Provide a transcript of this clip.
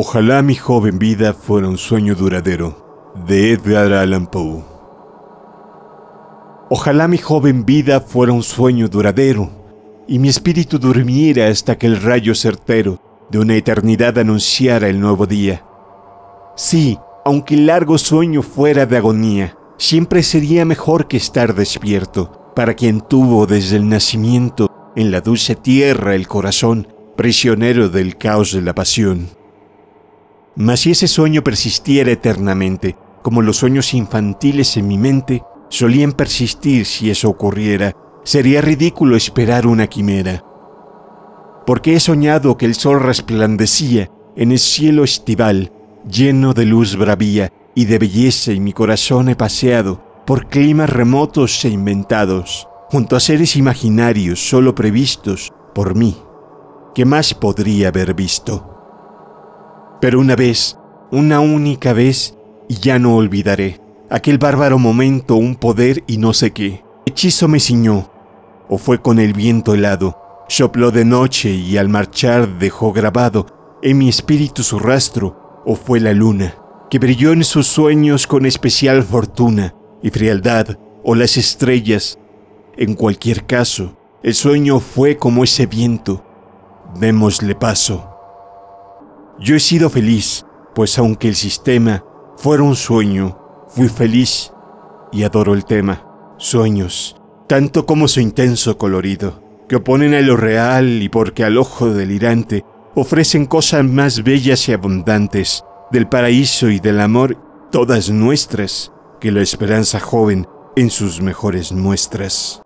Ojalá mi joven vida fuera un sueño duradero, de Edgar Allan Poe. Ojalá mi joven vida fuera un sueño duradero, y mi espíritu durmiera hasta que el rayo certero de una eternidad anunciara el nuevo día. Sí, aunque el largo sueño fuera de agonía, siempre sería mejor que estar despierto, para quien tuvo desde el nacimiento en la dulce tierra el corazón, prisionero del caos de la pasión. Mas si ese sueño persistiera eternamente, como los sueños infantiles en mi mente solían persistir si eso ocurriera, sería ridículo esperar una quimera. Porque he soñado que el sol resplandecía en el cielo estival, lleno de luz bravía y de belleza, y mi corazón he paseado por climas remotos e inventados, junto a seres imaginarios solo previstos por mí. ¿Qué más podría haber visto? Pero una vez, una única vez, y ya no olvidaré. Aquel bárbaro momento, un poder y no sé qué. Hechizo me ciñó, o fue con el viento helado. Sopló de noche y al marchar dejó grabado en mi espíritu su rastro, o fue la luna, que brilló en sus sueños con especial fortuna y frialdad, o las estrellas. En cualquier caso, el sueño fue como ese viento. Démosle paso. Yo he sido feliz, pues aunque el sistema fuera un sueño, fui feliz y adoro el tema. Sueños, tanto como su intenso colorido, que oponen a lo real y porque al ojo delirante ofrecen cosas más bellas y abundantes del paraíso y del amor, todas nuestras, que la esperanza joven en sus mejores muestras.